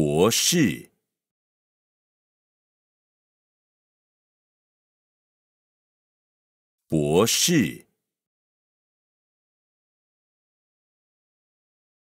博士，博士。